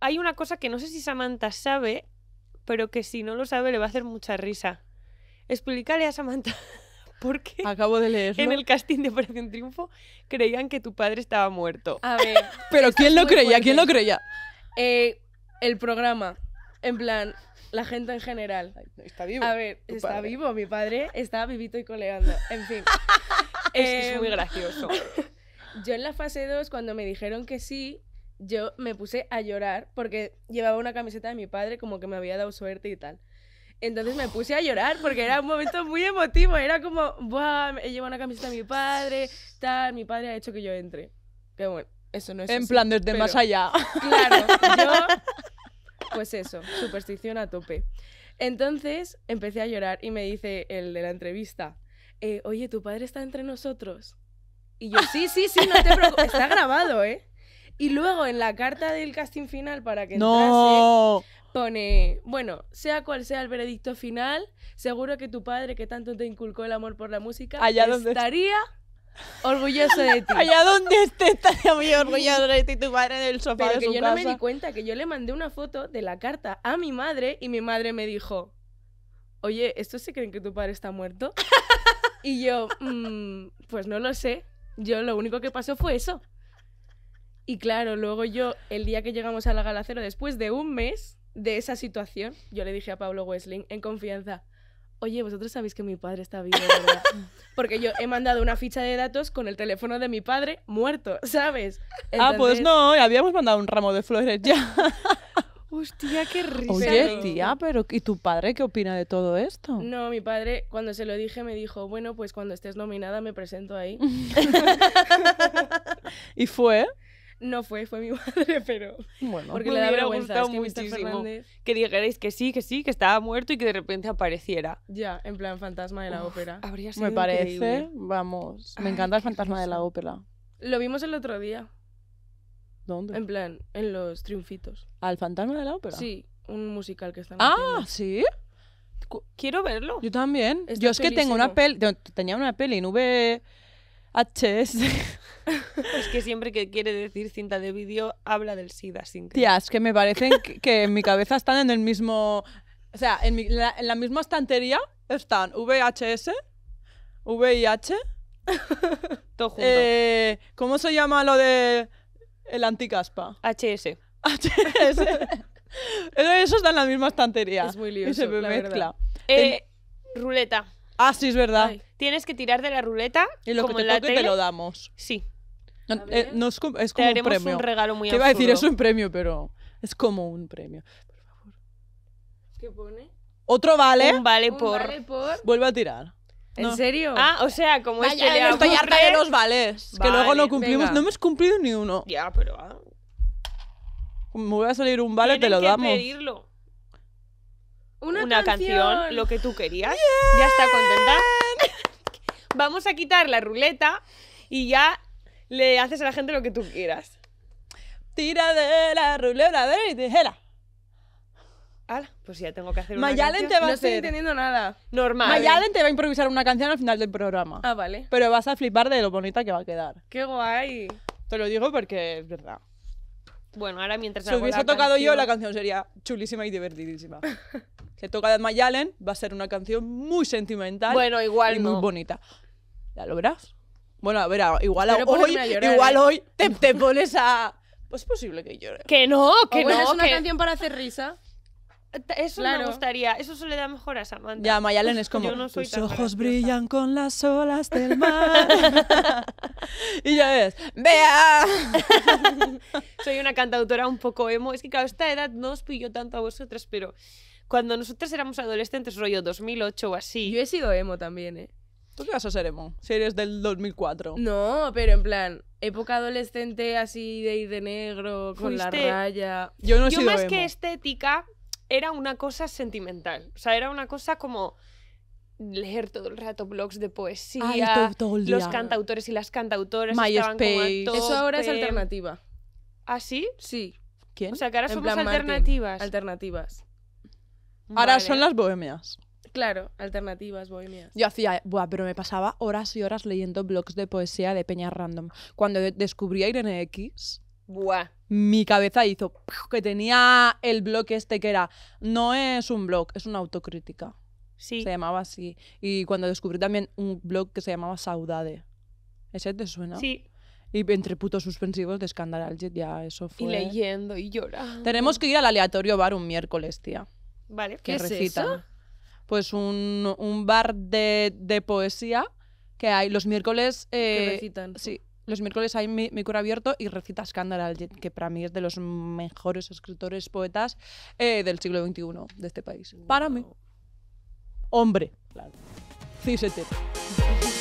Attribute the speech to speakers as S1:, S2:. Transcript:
S1: hay una cosa que no sé si Samantha sabe, pero que si no lo sabe le va a hacer mucha risa. Explícale a Samantha por qué Acabo de en el casting de Operación Triunfo creían que tu padre estaba muerto.
S2: A ver.
S1: pero ¿quién lo creía? ¿Quién lo creía?
S2: Eh, el programa. En plan, la gente en general. Está vivo. A ver, está vivo. Mi padre está vivito y coleando. En fin.
S1: es, es muy em, gracioso.
S2: Yo en la fase 2, cuando me dijeron que sí, yo me puse a llorar porque llevaba una camiseta de mi padre como que me había dado suerte y tal. Entonces me puse a llorar porque era un momento muy emotivo. Era como, ¡buah! Llevo una camiseta de mi padre, tal. Mi padre ha hecho que yo entre. Que bueno, eso no es. En plan, desde más allá. Claro, yo. Pues eso, superstición a tope. Entonces empecé a llorar y me dice el de la entrevista: eh, Oye, tu padre está entre nosotros. Y yo, sí, sí, sí, no te preocupes. Está grabado, ¿eh? Y luego en la carta del casting final para que no. entrase, pone, bueno, sea cual sea el veredicto final, seguro que tu padre que tanto te inculcó el amor por la música estaría orgulloso de ti. Allá donde
S3: esté estaría muy orgulloso de ti tu padre en el sofá Pero que yo no me di
S2: cuenta que yo le mandé una foto de la carta a mi madre y mi madre me dijo, "Oye, ¿estos se creen que tu padre está muerto?" y yo, mm, pues no lo sé. Yo lo único que pasó fue eso. Y claro, luego yo, el día que llegamos a la Gala Cero, después de un mes de esa situación, yo le dije a Pablo Wesling en confianza, oye, vosotros sabéis que mi padre está vivo, ¿verdad? Porque yo he mandado una ficha de datos con el teléfono de mi padre muerto, ¿sabes? Ah, pues no, habíamos mandado un ramo de flores ya. Hostia, qué risa. Oye, tía,
S3: pero ¿y tu padre qué opina de todo esto?
S2: No, mi padre, cuando se lo dije, me dijo, bueno, pues cuando estés nominada me presento ahí. ¿Y fue? No fue, fue mi madre, pero. Bueno, porque le hubiera gustado muchísimo.
S1: Que dijerais que sí, que sí, que estaba muerto y que de repente apareciera.
S2: Ya, en plan fantasma de la ópera. me parece, vamos. Me encanta el fantasma de la ópera. Lo vimos el otro día. ¿Dónde? En plan, en los triunfitos.
S3: ¿Al fantasma de la ópera? Sí,
S2: un musical que está ah, ¿sí? Quiero verlo.
S3: Yo también. yo es que tengo una peli, tenía una peli en V HS.
S1: Es que siempre que quiere decir cinta de vídeo habla del SIDA sin que.
S3: es que me parecen que, en mi cabeza están en el mismo. O sea, en, la, en la misma estantería están VHS, VIH. Todo junto. Eh, ¿Cómo se llama lo de el anticaspa? HS. HS. Eso está en la misma estantería. Es muy lioso, Y se mezcla. Eh, ruleta. Ah, sí, es verdad.
S1: Tienes que tirar de la ruleta. Y lo que te toque te lo damos.
S3: Sí. No, eh, es, Te como un premio. un regalo muy Te iba a decir, es en un premio, pero es como un premio. ¿Qué pone? Otro vale. Un vale por. Vuelve a tirar. ¿En serio? Ah, o sea, como Vaya, este le estoy harta de los vales. Que luego no cumplimos. venga. No hemos cumplido ni uno. Ya, pero. ah, Me voy a salir un vale, te lo que damos.
S1: pedirlo una, canción. lo que tú querías. Ya está contenta. Vamos a quitar la ruleta y ya le haces a la gente lo que tú quieras. Tira de la ruleta de
S3: tijera. pues ya tengo que hacer una canción. no estoy entendiendo nada. Normal. Mayalen te va a improvisar una canción al final del programa. Ah, vale. Pero vas a flipar de lo bonita que va a quedar. ¡Qué guay! Te lo digo porque es verdad.
S1: Bueno, ahora mientras Si hubiese tocado yo, la
S3: canción sería chulísima y divertidísima. que toca de Mayalen, va a ser una canción muy sentimental. Y muy bonita. Ya lo verás. Bueno, a ver, igual hoy, igual ¿eh? hoy te, te, pones a. Pues es posible que llore. Que no, que no. Es una
S1: canción para hacer risa. Eso me gustaría, eso se le da mejor a Samantha. Ya, Mayalen es como, no tus ojos
S3: brillan con las olas del mar. y ya ves. vea.
S1: Soy una cantautora un poco emo. Es que claro, esta edad no os pillo tanto a vosotras, pero cuando nosotros éramos adolescentes, rollo 2008
S3: o así. Yo he sido emo también, ¿eh? ¿Tú qué vas a ser emo? Si eres del 2004.
S2: No, pero en plan, época adolescente así de ir de negro, con la raya. Yo no he Yo más que
S1: estética, era una cosa sentimental. O sea, era una cosa como leer todo el rato blogs de poesía, Ay, todo, todo el los cantautores y las cantautoras
S2: estaban como Eso ahora es alternativa. ¿Ah, sí? Sí. ¿Quién? O sea, que ahora somos alternativas. Alternativas. Ahora son
S3: las bohemias.
S2: Claro, alternativas bohemias.
S3: Yo hacía, buah, pero me pasaba horas y horas leyendo blogs de poesía de Peña Random. Cuando descubrí a Irene X, buah. mi cabeza hizo que tenía el blog este que era, no es un blog, es una autocrítica. Sí. Se llamaba así. Y cuando descubrí también un blog que se llamaba Saudade. ¿Ese te suena? Sí. Y entre putos suspensivos de Scandal ya eso fue. Y
S1: leyendo y llorando. Tenemos
S3: que ir al aleatorio bar un miércoles, tía. Vale. ¿Qué Es eso? Pues un, bar de, de, poesía que hay los miércoles. Eh, recitan. Sí. Los miércoles hay mi, cura abierto y recita Scandal, que para mí es de los mejores escritores, poetas eh, del siglo XXI de este país. Para mí. Hombre. Claro. Sí, se